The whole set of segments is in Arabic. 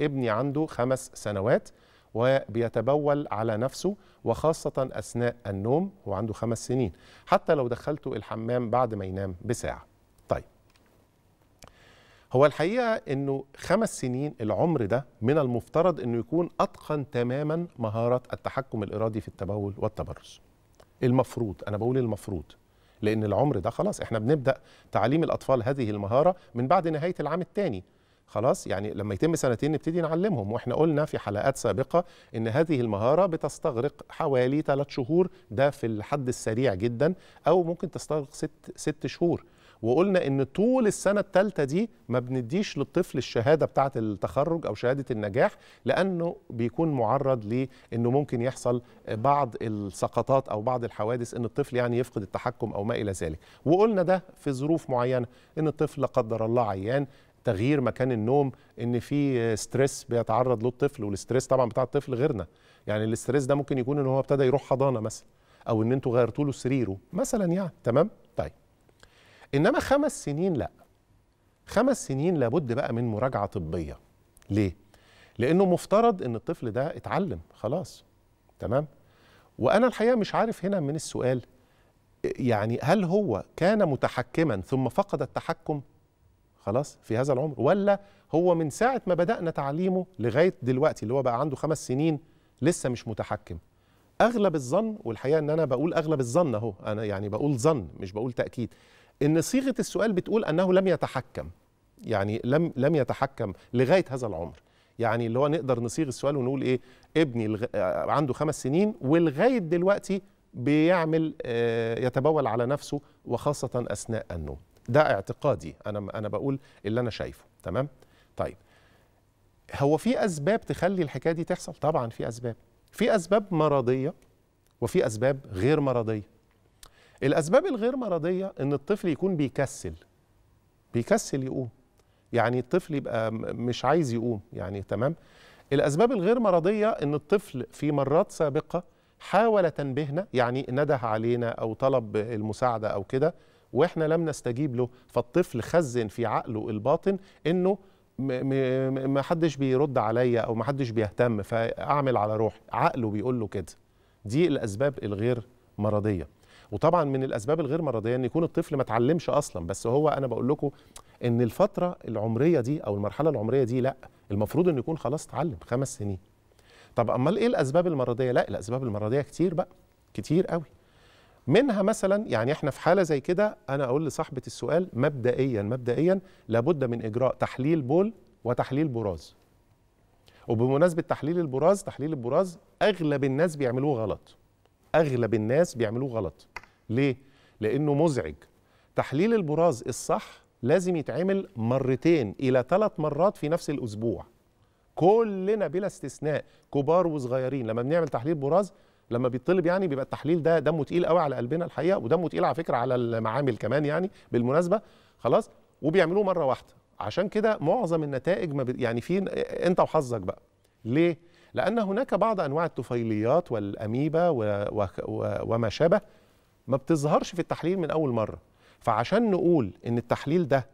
ابني عنده خمس سنوات وبيتبول على نفسه وخاصة أثناء النوم هو عنده خمس سنين حتى لو دخلته الحمام بعد ما ينام بساعة طيب هو الحقيقة أنه خمس سنين العمر ده من المفترض أنه يكون أتقن تماما مهارة التحكم الإرادي في التبول والتبرز المفروض أنا بقول المفروض لأن العمر ده خلاص إحنا بنبدأ تعليم الأطفال هذه المهارة من بعد نهاية العام الثاني خلاص يعني لما يتم سنتين نبتدي نعلمهم واحنا قلنا في حلقات سابقه ان هذه المهاره بتستغرق حوالي ثلاث شهور ده في الحد السريع جدا او ممكن تستغرق ست ست شهور وقلنا ان طول السنه الثالثه دي ما بنديش للطفل الشهاده بتاعه التخرج او شهاده النجاح لانه بيكون معرض لانه ممكن يحصل بعض السقطات او بعض الحوادث ان الطفل يعني يفقد التحكم او ما الى ذلك وقلنا ده في ظروف معينه ان الطفل لا قدر الله عيان تغيير مكان النوم ان في ستريس بيتعرض له الطفل والستريس طبعا بتاع الطفل غيرنا يعني الاستريس ده ممكن يكون ان هو ابتدى يروح حضانه مثلا او ان انتوا غيرتوا له سريره مثلا يعني تمام طيب انما خمس سنين لا خمس سنين لابد بقى من مراجعه طبيه ليه لانه مفترض ان الطفل ده اتعلم خلاص تمام وانا الحقيقه مش عارف هنا من السؤال يعني هل هو كان متحكما ثم فقد التحكم خلاص في هذا العمر ولا هو من ساعه ما بدانا تعليمه لغايه دلوقتي اللي هو بقى عنده خمس سنين لسه مش متحكم اغلب الظن والحقيقه ان انا بقول اغلب الظن اهو انا يعني بقول ظن مش بقول تاكيد ان صيغه السؤال بتقول انه لم يتحكم يعني لم لم يتحكم لغايه هذا العمر يعني اللي هو نقدر نصيغ السؤال ونقول ايه ابني آه، عنده خمس سنين ولغايه دلوقتي بيعمل آه، يتبول على نفسه وخاصه اثناء النوم ده اعتقادي انا انا بقول اللي انا شايفه تمام طيب هو في اسباب تخلي الحكايه دي تحصل طبعا في اسباب في اسباب مرضيه وفي اسباب غير مرضيه الاسباب الغير مرضيه ان الطفل يكون بيكسل بيكسل يقوم يعني الطفل يبقى مش عايز يقوم يعني تمام الاسباب الغير مرضيه ان الطفل في مرات سابقه حاول تنبهنا يعني نده علينا او طلب المساعده او كده واحنا لم نستجيب له فالطفل خزن في عقله الباطن انه ما حدش بيرد عليا او ما حدش بيهتم فاعمل على روحي عقله بيقول له كده دي الاسباب الغير مرضيه وطبعا من الاسباب الغير مرضيه ان يكون الطفل ما اتعلمش اصلا بس هو انا بقول لكم ان الفتره العمريه دي او المرحله العمريه دي لا المفروض انه يكون خلاص اتعلم خمس سنين طب امال ايه الاسباب المرضيه لا الاسباب المرضيه كتير بقى كتير قوي منها مثلا يعني احنا في حاله زي كده انا اقول لصاحبه السؤال مبدئيا مبدئيا لابد من اجراء تحليل بول وتحليل براز وبمناسبه تحليل البراز تحليل البراز اغلب الناس بيعملوه غلط اغلب الناس بيعملوه غلط ليه لانه مزعج تحليل البراز الصح لازم يتعمل مرتين الى ثلاث مرات في نفس الاسبوع كلنا بلا استثناء كبار وصغيرين لما بنعمل تحليل براز لما بيطلب يعني بيبقى التحليل ده دمه تقيل قوي على قلبنا الحقيقه ودمه تقيل على فكره على المعامل كمان يعني بالمناسبه خلاص وبيعملوه مره واحده عشان كده معظم النتائج ما يعني في انت وحظك بقى ليه لان هناك بعض انواع الطفيليات والاميبا وما شابه ما بتظهرش في التحليل من اول مره فعشان نقول ان التحليل ده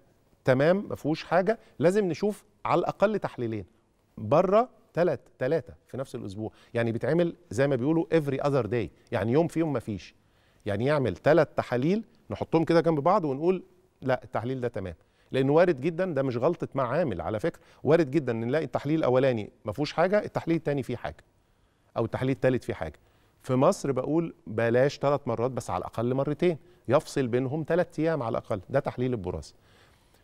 تمام ما فيهوش حاجه لازم نشوف على الاقل تحليلين بره ثلاث ثلاثه في نفس الاسبوع يعني بيتعمل زي ما بيقولوا افري اذر داي يعني يوم فيهم ما فيش يعني يعمل ثلاث تحاليل نحطهم كده جنب بعض ونقول لا التحليل ده تمام لانه وارد جدا ده مش غلطه معامل على فكره وارد جدا نلاقي التحليل الاولاني ما فيهوش حاجه التحليل الثاني فيه حاجه او التحليل الثالث فيه حاجه في مصر بقول بلاش ثلاث مرات بس على الاقل مرتين يفصل بينهم ثلاث ايام على الاقل ده تحليل البراز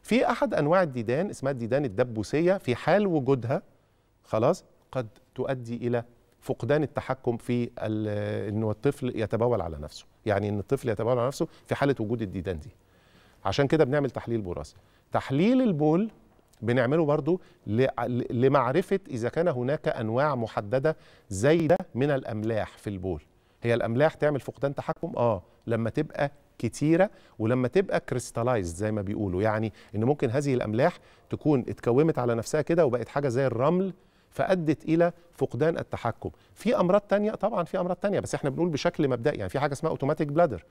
في احد انواع الديدان اسمها الديدان الدبوسيه في حال وجودها خلاص قد تؤدي الى فقدان التحكم في ان الطفل يتبول على نفسه يعني ان الطفل يتبول على نفسه في حاله وجود الديدان دي عشان كده بنعمل تحليل براسي تحليل البول بنعمله برضو لمعرفة إذا كان هناك أنواع محددة زايدة من الأملاح في البول هي الأملاح تعمل فقدان تحكم؟ آه لما تبقى كتيرة ولما تبقى كريستالايز زي ما بيقولوا يعني إن ممكن هذه الأملاح تكون اتكومت على نفسها كده وبقت حاجة زي الرمل فادت الى فقدان التحكم في امراض تانية طبعا في امراض تانية بس احنا بنقول بشكل مبدئي يعني في حاجه اسمها اوتوماتيك بلادر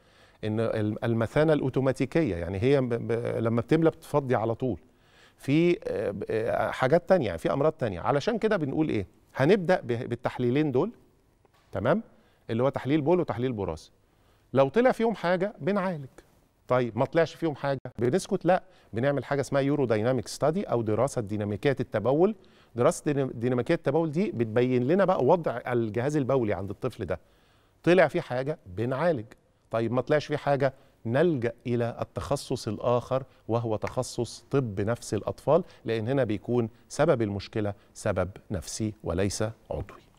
ان المثانه الاوتوماتيكيه يعني هي لما بتملى بتفضي على طول في آه، حاجات تانية يعني في امراض تانية علشان كده بنقول ايه هنبدا بالتحليلين دول تمام اللي هو تحليل بول وتحليل براز لو طلع فيهم حاجه بنعالج طيب ما طلعش فيهم حاجه بنسكت لا بنعمل حاجه اسمها يورو دايناميك ستادي او دراسه ديناميكيات التبول دراسه ديناميكيات التبول دي بتبين لنا بقى وضع الجهاز البولي عند الطفل ده طلع فيه حاجه بنعالج طيب ما طلعش فيه حاجه نلجا الى التخصص الاخر وهو تخصص طب نفس الاطفال لان هنا بيكون سبب المشكله سبب نفسي وليس عضوي